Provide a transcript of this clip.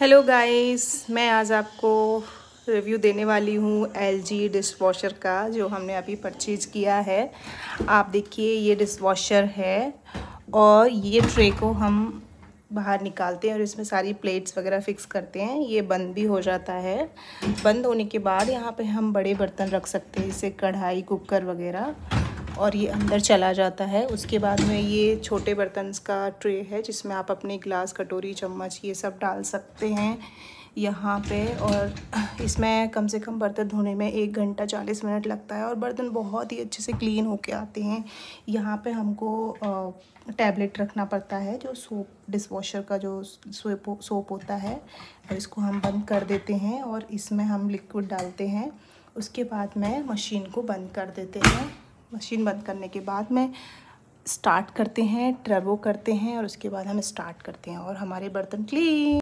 hello guys मैं आज आपको रिव्यू देने वाली हूँ एल जी डिश वॉशर का जो हमने अभी परचेज किया है आप देखिए ये डिश वॉशर है और ये ट्रे को हम बाहर निकालते हैं और इसमें सारी प्लेट्स वगैरह फ़िक्स करते हैं ये बंद भी हो जाता है बंद होने के बाद यहाँ पे हम बड़े बर्तन रख सकते हैं जैसे कढ़ाई कुकर वगैरह और ये अंदर चला जाता है उसके बाद में ये छोटे बर्तन का ट्रे है जिसमें आप अपने गिलास कटोरी चम्मच ये सब डाल सकते हैं यहाँ पे और इसमें कम से कम बर्तन धोने में एक घंटा चालीस मिनट लगता है और बर्तन बहुत ही अच्छे से क्लीन होके आते हैं यहाँ पे हमको टैबलेट रखना पड़ता है जो सोप डिशवाशर का जो सोप सोप होता है और इसको हम बंद कर देते हैं और इसमें हम लिक्विड डालते हैं उसके बाद में मशीन को बंद कर देते हैं मशीन बंद करने के बाद में स्टार्ट करते हैं टर्बो करते हैं और उसके बाद हम स्टार्ट करते हैं और हमारे बर्तन क्लीन